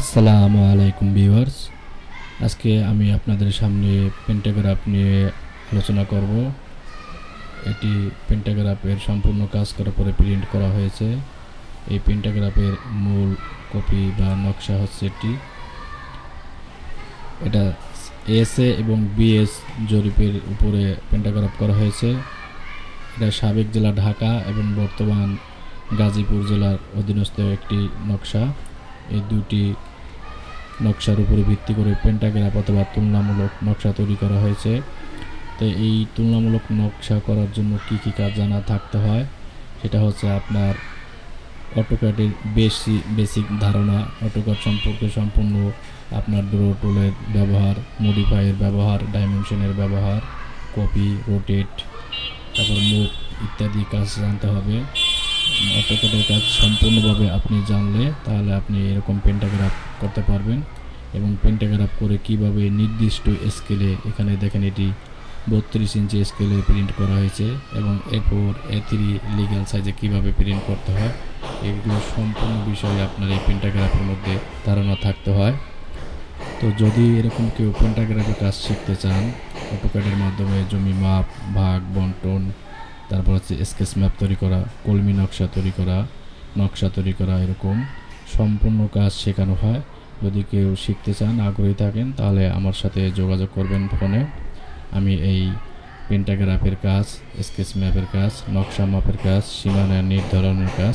আসসালামু আলাইকুম ভিউয়ার্স আজকে আমি আপনাদের সামনে পেন্টাগ্রাফ নিয়ে আলোচনা করব এটি পেন্টাগ্রাফের সম্পূর্ণ কাজ করার পরে প্রিন্ট করা হয়েছে এই পেন্টাগ্রাফের মূল কপি বা নকশা হচ্ছে এটি এটা এসএ এবং বিএস জরিপের উপরে পেন্টাগ্রাফ করা হয়েছে এটা সাবেক জেলা ঢাকা এবং বর্তমান গাজীপুর জেলার অধীনস্থ একটি নকশা এই দুটি নকশার উপরে ভিত্তি করে পেন্টাগ্রাফ অথবা তুলনামূলক নকশা তৈরি করা হয়েছে তো এই তুলনামূলক নকশা করার জন্য কি কি কাজ জানা থাকতে হয় সেটা হচ্ছে আপনার অটোক্যাটের বেশি বেসিক ধারণা অটোক্যাট সম্পর্কে সম্পূর্ণ আপনার ড্রো টুলের ব্যবহার মডিফাইয়ের ব্যবহার ডাইমেনশনের ব্যবহার কপি রোটেট তারপর মুভ ইত্যাদি কাজ জানতে হবে অটোক্যাডের কাজ সম্পূর্ণভাবে আপনি জানলে তাহলে আপনি এরকম পেন্টাগ্রাফ করতে পারবেন এবং পেন্টাগ্রাফ করে কিভাবে নির্দিষ্ট স্কেলে এখানে দেখেন এটি বত্রিশ ইঞ্চি স্কেলে প্রিন্ট করা হয়েছে এবং A four A three legal সাইজে কীভাবে প্রিন্ট করতে হয় এগুলো সম্পূর্ণ বিষয়ে আপনার এই পেন্টাগ্রাফের মধ্যে ধারণা থাকতে হয় তো যদি এরকম কেউ পেন্টাগ্রাফের কাজ শিখতে চান অটোক্যাডের মাধ্যমে জমি মাপ ভাগ বন্টন হচ্ছে স্কেচ ম্যাপ তৈরি করা কলমি নকশা তৈরি করা নকশা তৈরি করা এরকম সম্পূর্ণ কাজ শেখানো হয় যদি কেউ শিখতে চান আগ্রহী থাকেন তাহলে আমার সাথে যোগাযোগ করবেন ফোনে আমি এই পেন্টাগ্রাফের কাজ স্কেচ ম্যাপের কাজ নকশা মাপের কাজ সীমানা নির্ধারণের কাজ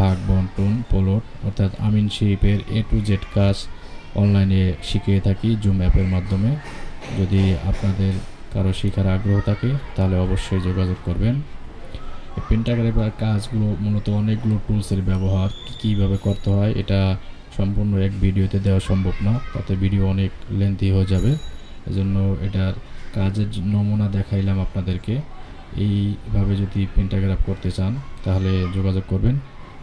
ভাগ বন্টন পোলট অর্থাৎ আমিন শিপের এ টু জেড কাজ অনলাইনে শিখিয়ে থাকি জুম অ্যাপের মাধ্যমে যদি আপনাদের কারো শেখার আগ্রহ থাকে তাহলে অবশ্যই যোগাযোগ করবেন পেন্টাগ্রাফের কাজগুলো মূলত অনেকগুলো টুলসের ব্যবহার কী কীভাবে করতে হয় এটা সম্পূর্ণ এক ভিডিওতে দেওয়া সম্ভব না তাতে ভিডিও অনেক লেন্থি হয়ে যাবে এজন্য এটার কাজের নমুনা দেখাইলাম আপনাদেরকে এইভাবে যদি পেন্টাগ্রাফ করতে চান তাহলে যোগাযোগ করবেন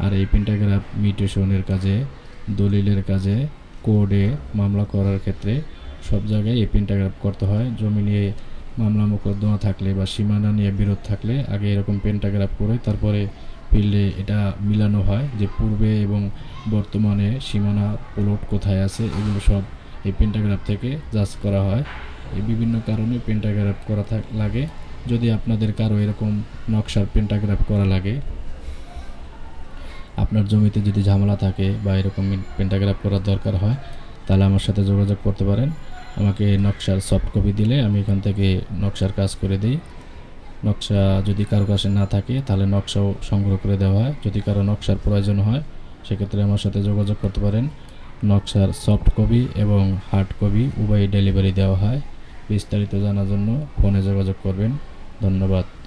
আর এই পেন্টাগ্রাফ মিউটেশনের কাজে দলিলের কাজে কোর্টে মামলা করার ক্ষেত্রে সব জায়গায় এই পেন্টাগ্রাফ করতে হয় জমি নিয়ে মামলা মোকদ্দমা থাকলে বা সীমানা নিয়ে বিরোধ থাকলে আগে এরকম পেন্টাগ্রাফ করে তারপরে ফিল্ডে এটা মিলানো হয় যে পূর্বে এবং বর্তমানে সীমানা প্লট কোথায় আছে এগুলো সব এই পেন্টাগ্রাফ থেকে জাজ করা হয় এই বিভিন্ন কারণে পেন্টাগ্রাফ করা লাগে যদি আপনাদের কারো এরকম নকশার পেন্টাগ্রাফ করা লাগে আপনার জমিতে যদি ঝামেলা থাকে বা এরকম পেন্টাগ্রাফ করার দরকার হয় তাহলে আমার সাথে যোগাযোগ করতে পারেন আমাকে নকশার সফট কপি দিলে আমি এখান থেকে নকশার কাজ করে দিই নকশা যদি কারো কাছে না থাকে তাহলে নকশাও সংগ্রহ করে দেওয়া হয় যদি কারো নকশার প্রয়োজন হয় সেক্ষেত্রে আমার সাথে যোগাযোগ করতে পারেন নকশার সফট কপি এবং হার্ড কপি উভয় ডেলিভারি দেওয়া হয় বিস্তারিত জানার জন্য ফোনে যোগাযোগ করবেন ধন্যবাদ